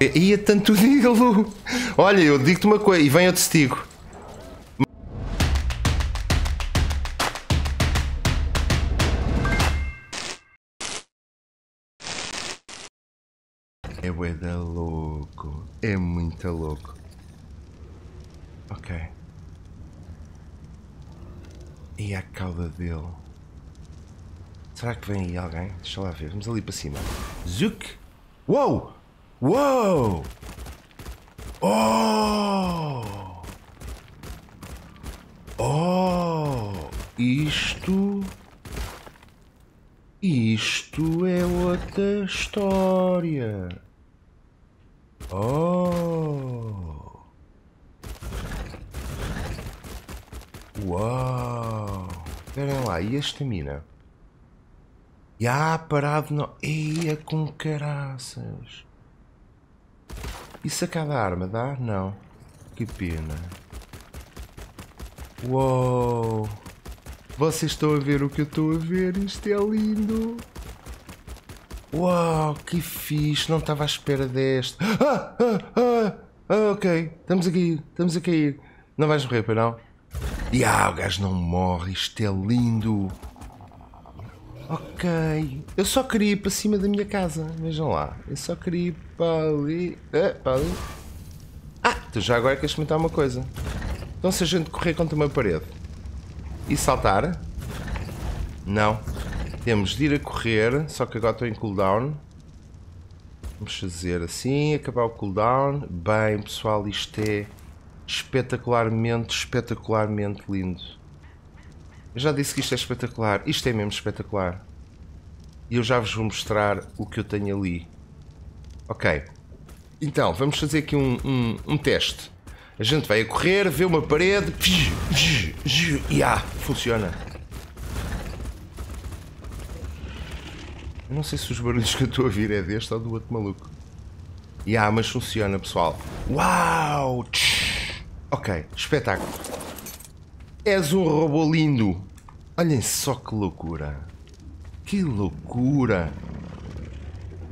Ia tanto dilo. Olha, eu digo-te uma coisa e venho testigo. É boeda louco. É muito louco. Ok. E a cauda dele? Será que vem aí alguém? Deixa lá ver. Vamos ali para cima. Zuc! Uou! Uou! Oh! Oh! Isto... Isto é outra história. Oh! Uau! Espera lá, e esta mina? já parado não. Eia com caraças! Isso a cada arma dá? Não. Que pena. Uou! Vocês estão a ver o que eu estou a ver? Isto é lindo! Uau, que fixe! Não estava à espera deste. Ah, ah, ah, ah, ok, estamos aqui estamos a cair. Não vais morrer, para não? E ah, o gajo não morre, isto é lindo! Ok. Eu só queria ir para cima da minha casa. Vejam lá. Eu só queria ir para ali. Ah, para ali. Ah, tu então já agora queres comentar uma coisa. Então se a gente correr contra uma parede e saltar? Não. Temos de ir a correr, só que agora estou em cooldown. Vamos fazer assim, acabar o cooldown. Bem, pessoal, isto é espetacularmente, espetacularmente lindo já disse que isto é espetacular. Isto é mesmo espetacular. E eu já vos vou mostrar o que eu tenho ali. Ok. Então, vamos fazer aqui um, um, um teste. A gente vai a correr, vê uma parede. E ah, funciona. Eu não sei se os barulhos que eu estou a ouvir é deste ou do outro maluco. E ah, mas funciona, pessoal. Uau! Ok, espetáculo. És um robô lindo. Olhem só que loucura. Que loucura.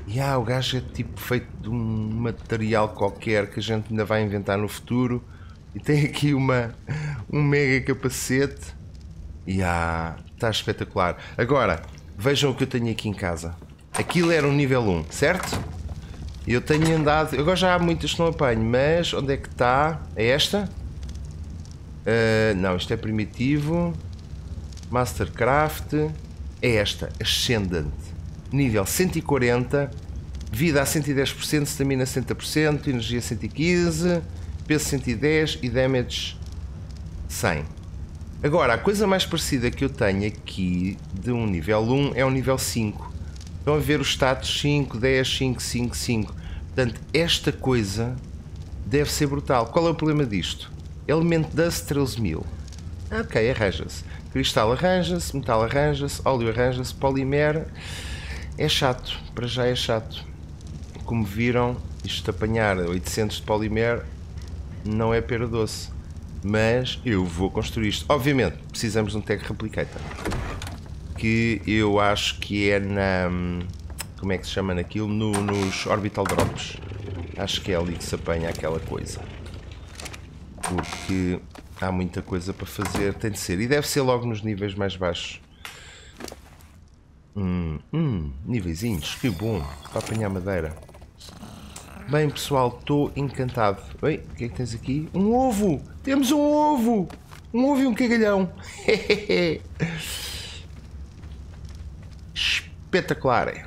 E há, o gajo é tipo feito de um material qualquer que a gente ainda vai inventar no futuro. E tem aqui uma, um mega capacete. E há, está espetacular. Agora, vejam o que eu tenho aqui em casa. Aquilo era um nível 1, certo? Eu tenho andado. Agora já há muitas que não apanho, mas onde é que está? É esta? Uh, não, isto é primitivo. Mastercraft é esta, Ascendant. Nível 140, vida a 110%, stamina 100%, energia 115, peso 110 e damage 100. Agora, a coisa mais parecida que eu tenho aqui de um nível 1 é um nível 5. Estão a ver os status 5, 10, 5, 5, 5. Portanto, esta coisa deve ser brutal. Qual é o problema disto? Elemento Dust 13000. Ok, arranja-se. Cristal arranja-se, metal arranja-se, óleo arranja-se, polimera. É chato, para já é chato. Como viram, isto apanhar 800 de polímero não é pera doce. Mas eu vou construir isto. Obviamente, precisamos de um tag replicator. Que eu acho que é na. Como é que se chama naquilo? No, nos orbital drops. Acho que é ali que se apanha aquela coisa. Porque há muita coisa para fazer, tem de ser. E deve ser logo nos níveis mais baixos. Hum, hum, niveizinhos, que bom, para apanhar madeira. Bem pessoal, estou encantado. Oi, o que é que tens aqui? Um ovo! Temos um ovo! Um ovo e um cagalhão! Espetacular!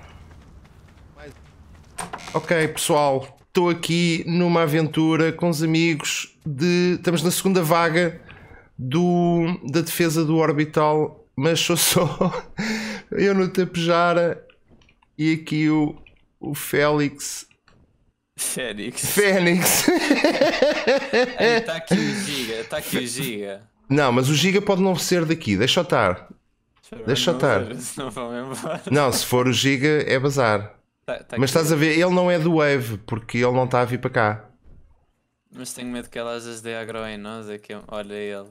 Ok pessoal, estou aqui numa aventura com os amigos de. Estamos na segunda vaga do, da defesa do Orbital, mas sou só eu no Tapejara e aqui o, o Félix. Félix. Fênix. Está aqui o Giga, está aqui o Giga. Não, mas o Giga pode não ser daqui, deixa eu estar. Deixa eu estar. Não, se for o Giga é bazar. Tá, tá mas estás a ver, ele não é do Wave, porque ele não está a vir para cá. Mas tenho medo que elas as dê agro em nós. É que eu... Olha ele.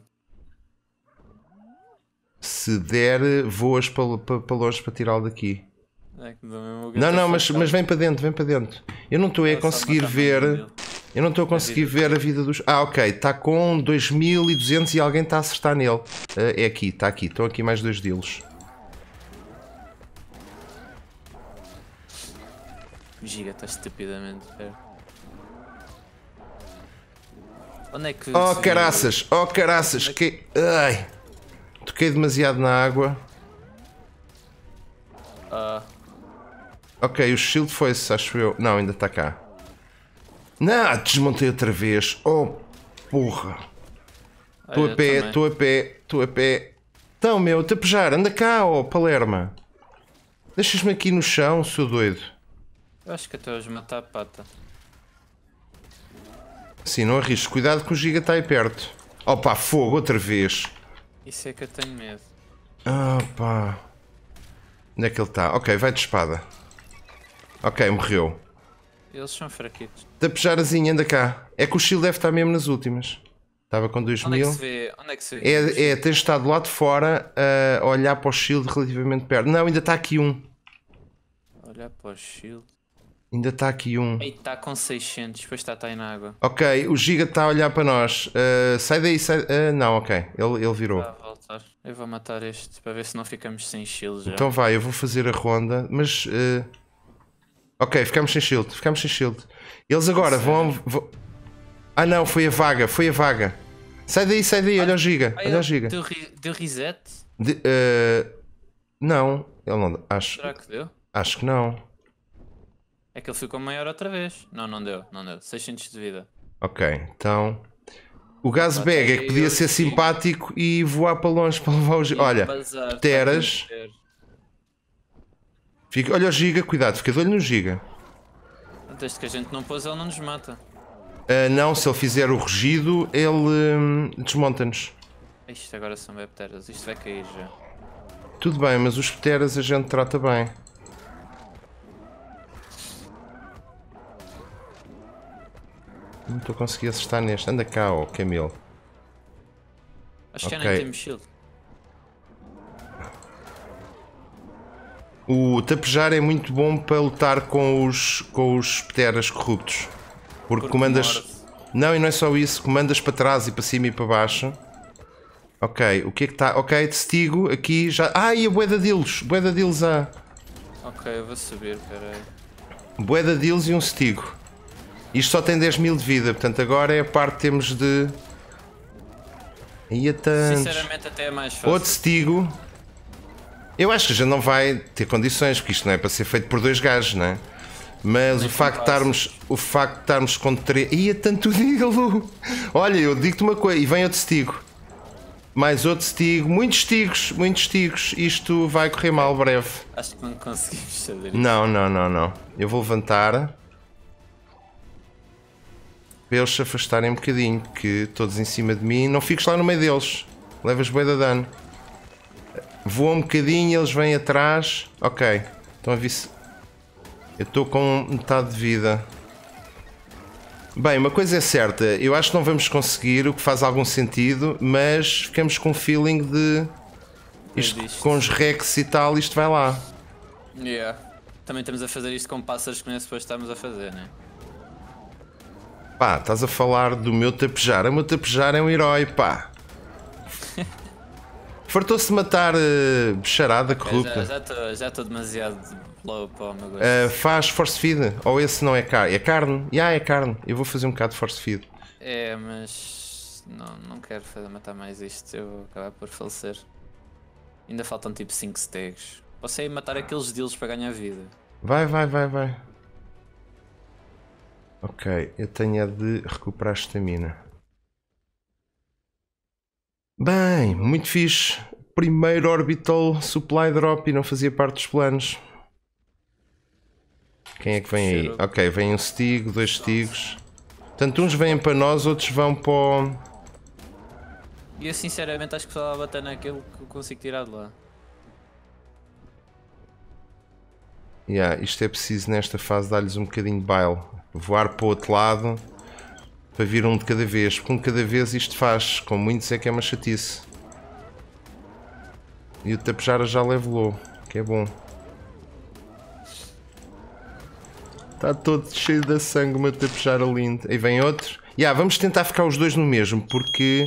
Se der, voas para, para, para longe para tirá-lo daqui. É não, não, mas, mas vem para dentro, vem para dentro. Eu não estou a é conseguir ver. Eu não estou a conseguir ver a vida dos. Ah, ok, está com 2200 e alguém está a acertar nele. Uh, é aqui, está aqui. Estão aqui mais dois deles. Giga, está estupidamente. perto. Onde é que. Oh caraças! Oh caraças! É que... Ai! Toquei demasiado na água. Uh. Ok, o shield foi-se, acho eu. Não, ainda está cá. Não, desmontei outra vez. Oh, porra. Ah, estou a pé, estou a pé, estou a pé. Então, meu, tapejar, anda cá, oh, Palerma. Deixas-me aqui no chão, seu doido. Eu acho que até hoje matar a pata. Sim, não arrisco. Cuidado que o Giga está aí perto. Opa, fogo, outra vez. Isso é que eu tenho medo. opa pá. Onde é que ele está? Ok, vai de espada. Ok, morreu. Eles são fraquitos. Tapejarazinho, anda cá. É que o shield deve estar mesmo nas últimas. Estava com 2000. Onde é que se vê? Onde é que se vê? É, é tens estado lá de fora a olhar para o shield relativamente perto. Não, ainda está aqui um. Olhar para o shield. Ainda está aqui um. está com 600, depois está, aí na água. Ok, o Giga está a olhar para nós. Uh, sai daí, sai. Uh, não, ok, ele, ele virou. Vai tá voltar. Eu vou matar este para ver se não ficamos sem shield já. Então vai, eu vou fazer a ronda, mas. Uh... Ok, ficamos sem shield, ficamos sem shield. Eles agora vão, vão. Ah não, foi a vaga, foi a vaga. Sai daí, sai daí, ah, olha o Giga. Ah, olha o Giga. Deu, deu reset? De, não, ele não. Acho, Será que deu? Acho que não. É que ele ficou maior outra vez. Não, não deu, não deu. 600 de vida. Ok, então. O Gazbag é que podia ser simpático e voar para longe para levar os. Olha, bazar, tá Teras. Fica... Olha o Giga, cuidado, fica de olho no Giga. Desde que a gente não pôs, ele não nos mata. Uh, não, se ele fizer o rugido, ele hum, desmonta-nos. Isto agora são bepteras, isto vai cair já. Tudo bem, mas os pteras a gente trata bem. não estou a conseguir acertar neste. Anda cá, ó, oh, Camilo. Acho é okay. que já nem temos shield. O tapejar é muito bom para lutar com os, com os pteras corruptos. Porque, porque comandas. Não, e não é só isso, comandas para trás e para cima e para baixo. Ok, o que é que está? Ok, testigo, aqui já. Ah, e a boeda deles! Boeda deles a. Ok, eu vou saber. peraí. Boeda deles e um stigo. Isto só tem 10 mil de vida, portanto agora é a parte temos de. Ia tanto Sinceramente, até é mais fácil. Outro testigo Eu acho que já não vai ter condições, porque isto não é para ser feito por dois gajos, não é? Mas Nem o facto, de estarmos, o facto de estarmos com três. Ia tanto digalo! Olha, eu digo-te uma coisa, e vem outro testigo Mais outro testigo muitos testigos muitos testigos Isto vai correr mal breve. Acho que não conseguimos saber. Não, não, não, não. Eu vou levantar para eles se afastarem um bocadinho, que todos em cima de mim, não fiques lá no meio deles, levas bué de dano. Voa um bocadinho, eles vêm atrás, ok, estão a ver se... Eu estou com metade de vida. Bem, uma coisa é certa, eu acho que não vamos conseguir, o que faz algum sentido, mas ficamos com o feeling de... É isto, com os rex e tal, isto vai lá. Yeah. Também estamos a fazer isto com pássaros que nem é suposto estamos a fazer, não é? Pá, estás a falar do meu tapejar. O meu tapejar é um herói, pá. Fartou-se de matar uh, eh, bicharada corrupta. já estou demasiado low para o meu gosto. Uh, faz force feed, ou esse não é carne? É carne? Já yeah, é carne. Eu vou fazer um bocado de force feed. É, mas não, não quero fazer matar mais isto. Eu vou acabar por falecer. Ainda faltam tipo 5 steaks. Posso ir matar aqueles deals para ganhar vida. Vai, vai, vai, vai. Ok, eu tenho a é de recuperar a estamina. Bem, muito fixe. Primeiro Orbital Supply Drop e não fazia parte dos planos. Quem é que vem aí? Ok, vem um Stigo, dois Stigos. Portanto, uns vêm para nós, outros vão para o... Eu sinceramente acho que só dá bater naquilo que eu consigo tirar de lá. Yeah, isto é preciso nesta fase dar-lhes um bocadinho de baile voar para o outro lado para vir um de cada vez, porque um de cada vez isto faz, com muitos é que é uma chatice. E o tapejara já levelou, que é bom. Está todo cheio de sangue o meu tapejara lindo. Aí vem outro. Ya, yeah, vamos tentar ficar os dois no mesmo, porque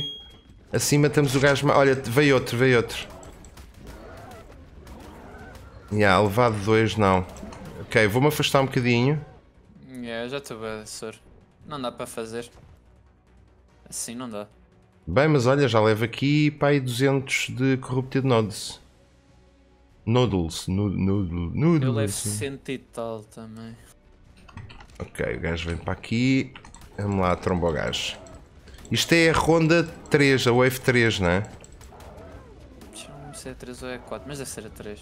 assim matamos o gajo... Olha, veio outro, veio outro. Ya, yeah, levado dois, não. Ok, vou-me afastar um bocadinho. Yeah, é, já estou bem, Sor. Não dá para fazer. Assim não dá. Bem, mas olha, já levo aqui para aí 200 de Corrupted Nodes. Noodles, noodles, noodles. Eu levo 100 e tal também. Ok, o gajo vem para aqui. Vamos lá, tromba o gajo. Isto é a ronda 3, a Wave 3, não é? não sei se é a 3 ou é 4, mas deve ser a 3.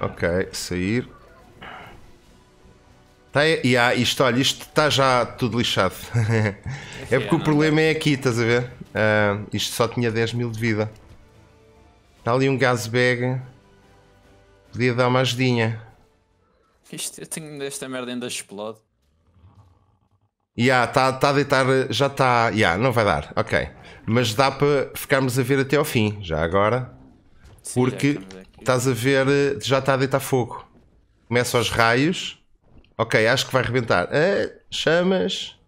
Ok, sair. Tá, isto, olha, isto está já tudo lixado. é porque o problema é aqui, estás a ver? Uh, isto só tinha 10 mil de vida. Está ali um bag. Podia dar uma ajudinha. Isto, eu tenho esta merda ainda explode. Yeah, está tá a deitar, já está. Yeah, não vai dar, ok. Mas dá para ficarmos a ver até ao fim, já agora. Sim, porque já estás a ver, já está a deitar fogo. Começa aos raios. Ok, acho que vai rebentar. Ah, chamas.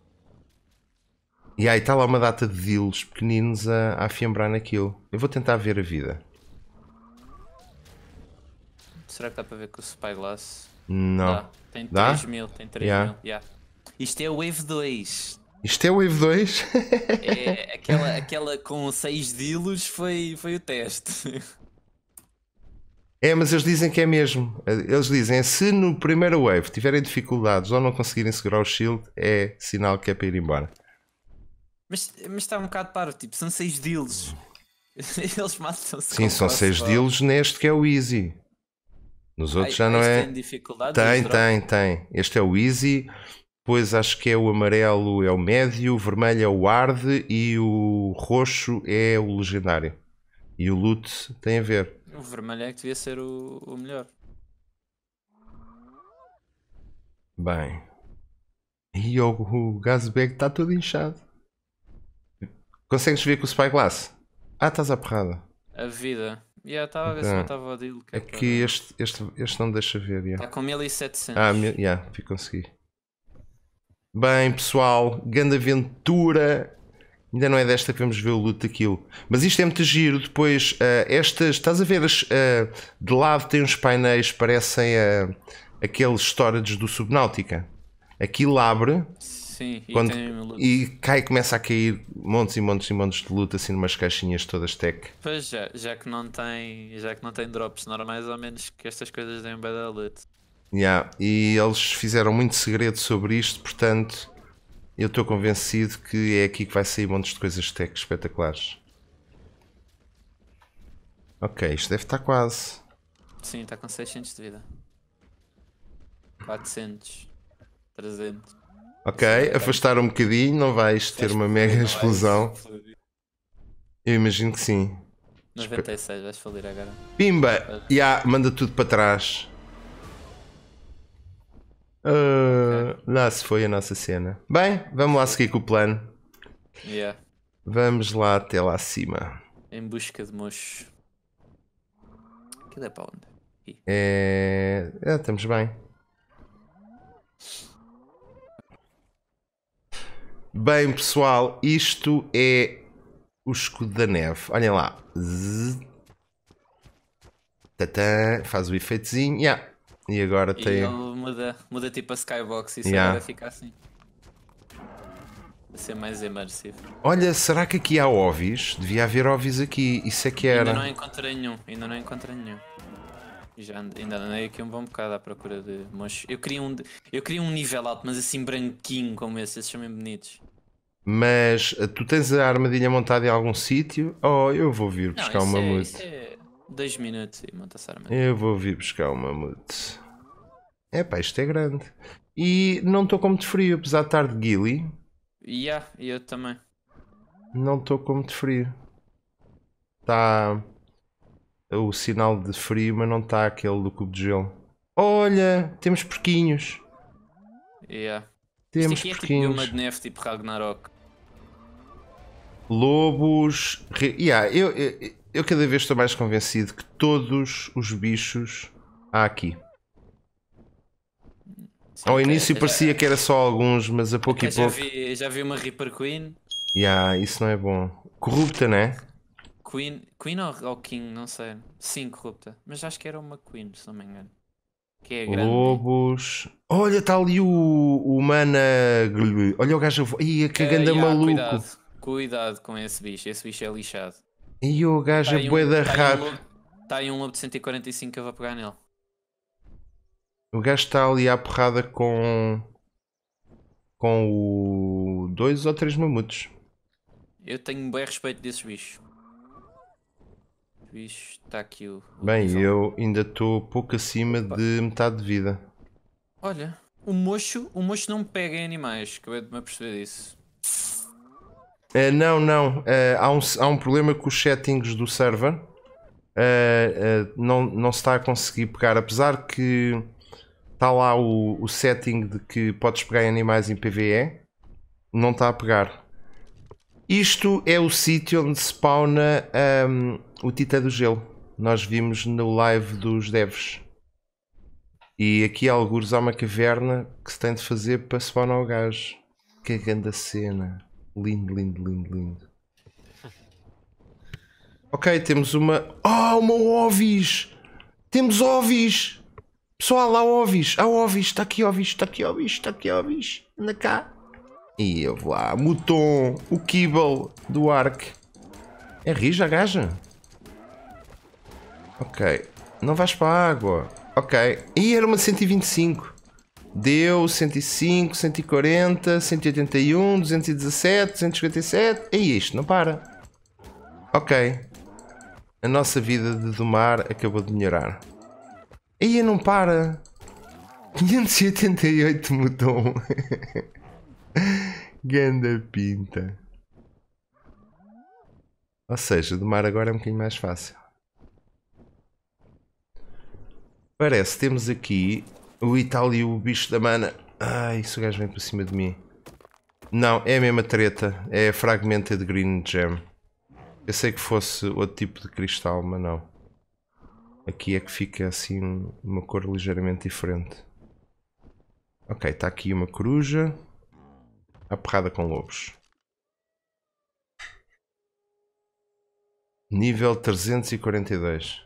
E aí está lá uma data de deals pequeninos a, a afiambrar naquilo. Eu vou tentar ver a vida. Será que dá para ver com o Spyglass? Não. Dá. Tem dá? 3 mil, tem 3 yeah. mil. Yeah. Isto é o Wave 2. Isto é o Wave 2? é, aquela, aquela com 6 dilos foi, foi o teste. É, mas eles dizem que é mesmo. Eles dizem, se no primeiro wave tiverem dificuldades ou não conseguirem segurar o shield, é sinal que é para ir embora. Mas, mas está um bocado paro, tipo, são 6 deals. Eles matam-se. Sim, são 6 deals neste que é o easy. Nos outros Ai, já não é. Tem Tem, tem, tem. Este é o easy, Pois acho que é o amarelo, é o médio, o vermelho é o hard e o roxo é o legendário. E o loot tem a ver. O vermelho é que devia ser o, o melhor. Bem. E o, o Gasbag está todo inchado. Consegues ver com o Spyglass? Ah, estás a porrada. A vida. Yeah, estava a ver se eu estava a É aqui este, este, este não deixa ver. Está yeah. Tá com 1700. Ah, mil, yeah, consegui. Bem, pessoal, grande aventura ainda não é desta que vamos ver o loot daquilo. Mas isto é muito giro. Depois, uh, estas, estás a ver, as, uh, de lado tem uns painéis, parecem uh, aqueles storages do Subnáutica. Aquilo abre Sim, quando, e, e, cai, começa a cair montes e montes e montes de luta assim, numas caixinhas todas tech. Pois já, já que não tem, já que não tem drops normais, ao menos que estas coisas deem bem da luta. Yeah, e eles fizeram muito segredo sobre isto, portanto eu estou convencido que é aqui que vai sair um monte de coisas tech espetaculares. Ok, isto deve estar quase. Sim, está com 600 de vida. 400. 300. Ok, afastar um bocadinho, não vais ter uma mega explosão. Eu imagino que sim. 96, vais falir agora. Pimba! Ya, yeah, manda tudo para trás. Uh, ah, nossa, foi a nossa cena. Bem, vamos lá seguir com o plano. Yeah. Vamos lá até lá acima. Em busca de mochos. Aquilo é para onde? Aqui. É... é. Estamos bem. Bem, pessoal, isto é o escudo da neve. Olhem lá. Zzz. Faz o efeitozinho. Yeah. E agora e tem. Ele muda, muda tipo a skybox e isso yeah. agora fica assim. Vai ser mais imersivo. Olha, será que aqui há ovis? Devia haver ovis aqui. Isso é que era. Ainda não encontrei nenhum, ainda não encontrei nenhum. Já andei, ainda andei aqui um bom bocado à procura de monstros. Eu queria um, eu queria um nível alto, mas assim branquinho como esse, esses são bem bonitos. Mas eh, tu tens a armadilha montada em algum sítio? Oh, eu vou vir buscar não, uma é, música. 2 minutos e monta essa Eu vou vir buscar o mamute. É pá, isto é grande. E não estou com muito frio, apesar de estar de guili. Yeah, eu também. Não estou com muito frio. Está o sinal de frio, mas não está aquele do cubo de gelo. Olha, temos porquinhos. Yeah. Temos Isto aqui porquinhos. é tipo uma de neve, tipo Ragnarok. Lobos. Re... Yeah, eu, eu, eu cada vez estou mais convencido que todos os bichos há aqui. Sim, Ao início parecia que era só alguns, mas a pouco e já pouco. Vi, já vi uma Reaper Queen. Yeah, isso não é bom. Corrupta, né? Queen, Queen ou, ou King, não sei. Sim, corrupta. Mas acho que era uma Queen, se não me engano. Que é grande. Lobos. Olha, está ali o, o Mana. Olha o gajo. Ia, que uh, ganda yeah, maluco. Cuidado, cuidado com esse bicho. Esse bicho é lixado. E o gajo tá é bué da tá rápido. Um está aí um lobo de 145 que eu vou pegar nele. O gajo está ali à porrada com. com o. dois ou três mamutos. Eu tenho bem respeito desses bichos. Bicho, está aqui o. bem, visão. eu ainda estou pouco acima Opa. de metade de vida. Olha, o mocho, o mocho não me pega em animais, acabei de me aperceber disso. Uh, não, não. Uh, há, um, há um problema com os settings do server. Uh, não, não se está a conseguir pegar. Apesar que está lá o, o setting de que podes pegar em animais em PVE, não está a pegar. Isto é o sítio onde spawna um, ehm, o Tita do Gelo. Nós vimos no live dos devs. E aqui, há alguns, há uma caverna que se tem de fazer para spawnar o gajo. Que grande cena. Lindo, lindo, lindo, lindo. ok, temos uma. Oh, uma ovis! Temos ovis! Pessoal, há ovis! Há ovis! Está aqui ovis! Está aqui ovis! Está aqui ovis! Anda cá! E eu vou lá. Muton, o Kibble do Ark. É rija a gaja? Ok. Não vais para a água. Ok. E era uma 125. Deu 105, 140, 181, 217, 257. É isto, não para. Ok. A nossa vida de domar acabou de melhorar. E aí não para. 588 mudou. Ganda pinta. Ou seja, domar agora é um bocadinho mais fácil. Parece que temos aqui o Itália e o bicho da mana. Ai, isso o gajo vem para cima de mim. Não, é a mesma treta. É Fragmented Green Gem. Eu sei que fosse outro tipo de cristal, mas não. Aqui é que fica assim uma cor ligeiramente diferente. Ok, está aqui uma coruja. A porrada com lobos. Nível 342.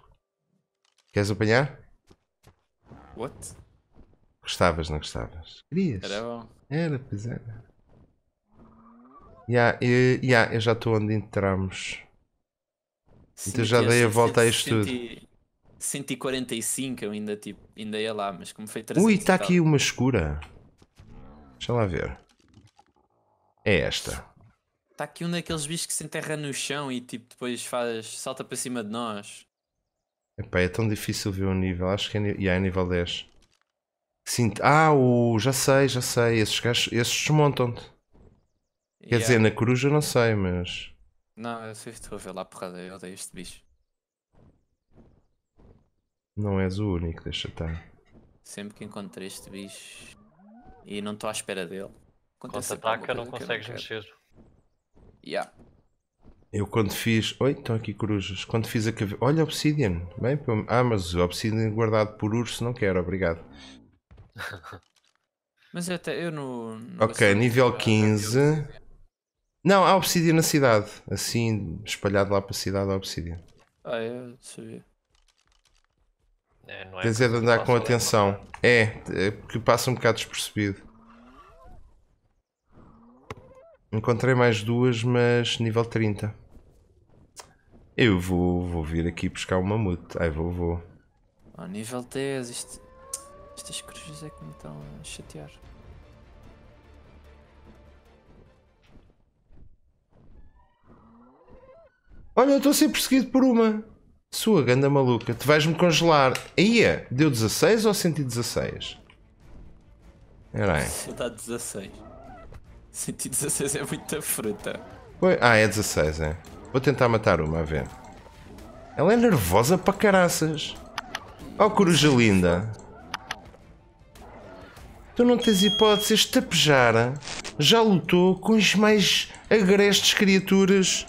Queres apanhar? What? Gostavas, não gostavas? Querias? Era bom. Era, pois era. Yeah, eu, yeah, eu já estou onde entramos. então já dei a volta a isto tudo. 145 eu ainda, tipo, ainda ia lá, mas como foi 300 Ui, está aqui uma escura. Deixa lá ver. É esta. Está aqui um daqueles bichos que se enterra no chão e tipo depois faz, salta para cima de nós. Epá, é tão difícil ver o nível. Acho que é, yeah, é nível 10. Sim, ah, o, já sei, já sei. Esses gajos, esses desmontam-te. Quer yeah. dizer, na coruja não sei, mas. Não, eu sei, estou a ver lá a porrada, eu odeio este bicho. Não és o único, deixa estar. Sempre que encontro este bicho e não estou à espera dele. Quando Contra ataca, não consegues não mexer. Yeah. Eu quando fiz. Oi, estão aqui corujas. Quando fiz a caveira. Olha, Obsidian. Bem, ah, mas Obsidian guardado por urso não quero, obrigado. Mas eu, até, eu no. no ok, nível 15. Não, há obsidian na cidade. Assim, espalhado lá para a cidade, há obsidian. Ah, eu sabia. É, não é Tens é de andar com atenção. É, é, porque passa um bocado despercebido. Encontrei mais duas, mas nível 30. Eu vou, vou vir aqui buscar o mamute. Ai, vou, vou. Ao ah, nível 10, isto. Estas corujas é que me estão a chatear. Olha, eu estou a ser perseguido por uma. Sua ganda maluca, tu vais-me congelar. Ia, é, deu 16 ou 116? Era aí. Dá 16. 116 é muita fruta. Ah, é 16, é. Vou tentar matar uma, a ver. Ela é nervosa para caraças. Oh, coruja linda. Tu não tens hipóteses, tapejara, já lutou com as mais agrestes criaturas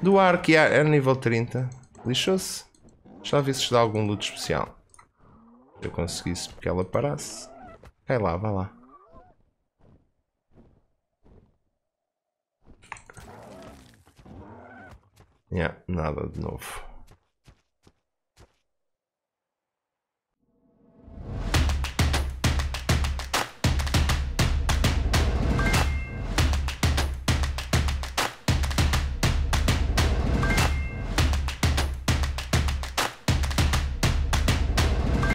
do ar que é, é nível 30. Lixou-se. Já ver se dá algum luto especial. Eu conseguisse porque ela parasse. Vai é lá, vai lá. Yeah, nada de novo.